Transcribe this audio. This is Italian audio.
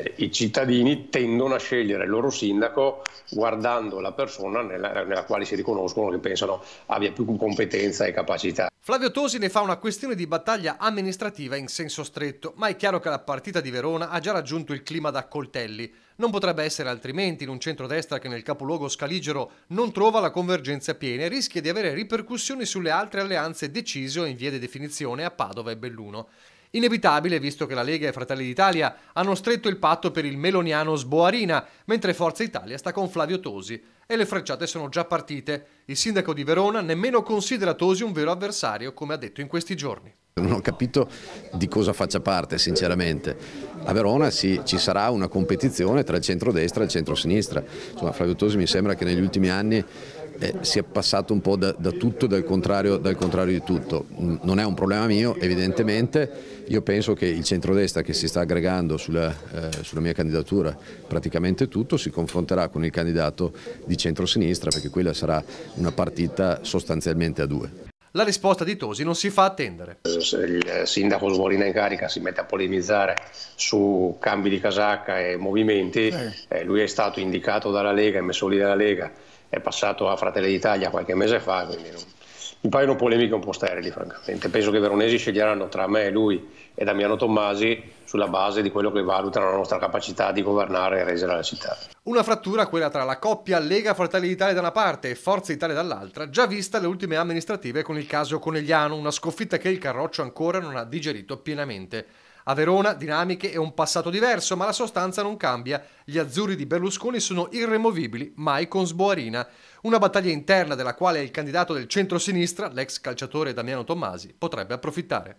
Eh, i cittadini tendono a scegliere il loro sindaco guardando la persona nella, nella quale si riconoscono, che pensano abbia più competenza e capacità. Flavio Tosi ne fa una questione di battaglia amministrativa in senso stretto, ma è chiaro che la partita di Verona ha già raggiunto il clima da coltelli. Non potrebbe essere altrimenti in un centrodestra che nel capoluogo scaligero non trova la convergenza piena e rischia di avere ripercussioni sulle altre alleanze decise o in via di definizione a Padova e Belluno. Inevitabile visto che la Lega e Fratelli d'Italia hanno stretto il patto per il meloniano Sboarina, mentre Forza Italia sta con Flavio Tosi e le frecciate sono già partite. Il sindaco di Verona nemmeno considera Tosi un vero avversario, come ha detto in questi giorni. Non ho capito di cosa faccia parte, sinceramente. A Verona sì, ci sarà una competizione tra il centro-destra e il centro-sinistra. Insomma, Flavio Tosi mi sembra che negli ultimi anni eh, si è passato un po' da, da tutto e dal contrario, dal contrario di tutto. Non è un problema mio, evidentemente. Io penso che il centrodestra che si sta aggregando sulla, eh, sulla, mia candidatura praticamente tutto si confronterà con il candidato di centrosinistra perché quella sarà una partita sostanzialmente a due. La risposta di Tosi non si fa attendere. Il sindaco Svolina in carica si mette a polemizzare su cambi di casacca e movimenti. Eh. Eh, lui è stato indicato dalla Lega e messo lì dalla Lega è passato a Fratelli d'Italia qualche mese fa, quindi non... mi paiono polemiche un po' sterili francamente. Penso che i veronesi sceglieranno tra me, lui e Damiano Tommasi sulla base di quello che valutano la nostra capacità di governare e reggere la città. Una frattura quella tra la coppia Lega Fratelli d'Italia da una parte e Forza Italia dall'altra, già vista le ultime amministrative con il caso Conegliano, una sconfitta che il Carroccio ancora non ha digerito pienamente. A Verona dinamiche e un passato diverso, ma la sostanza non cambia. Gli azzurri di Berlusconi sono irremovibili, mai con Sboarina. Una battaglia interna della quale il candidato del centro-sinistra, l'ex calciatore Damiano Tommasi, potrebbe approfittare.